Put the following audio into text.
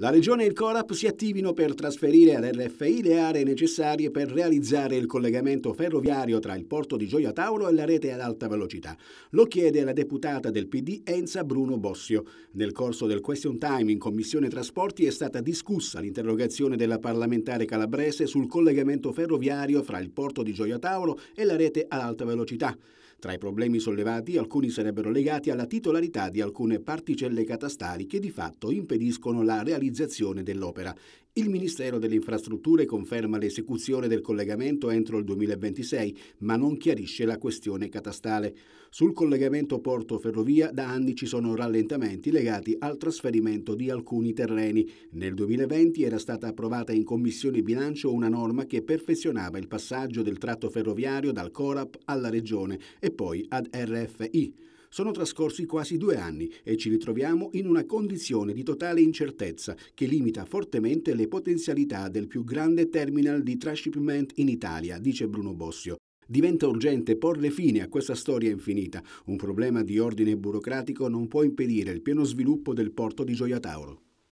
la Regione e il Corap si attivino per trasferire all'RFI le aree necessarie per realizzare il collegamento ferroviario tra il porto di Gioia Tauro e la rete ad alta velocità. Lo chiede la deputata del PD Enza Bruno Bossio. Nel corso del question time in Commissione Trasporti è stata discussa l'interrogazione della parlamentare calabrese sul collegamento ferroviario fra il porto di Gioia Tauro e la rete ad alta velocità. Tra i problemi sollevati alcuni sarebbero legati alla titolarità di alcune particelle catastali che di fatto impediscono la realizzazione dell'opera. Il Ministero delle Infrastrutture conferma l'esecuzione del collegamento entro il 2026, ma non chiarisce la questione catastale. Sul collegamento porto-ferrovia da anni ci sono rallentamenti legati al trasferimento di alcuni terreni. Nel 2020 era stata approvata in Commissione Bilancio una norma che perfezionava il passaggio del tratto ferroviario dal Corap alla Regione e e poi ad RFI. Sono trascorsi quasi due anni e ci ritroviamo in una condizione di totale incertezza che limita fortemente le potenzialità del più grande terminal di trashipment in Italia, dice Bruno Bossio. Diventa urgente porre fine a questa storia infinita. Un problema di ordine burocratico non può impedire il pieno sviluppo del porto di Gioia Tauro.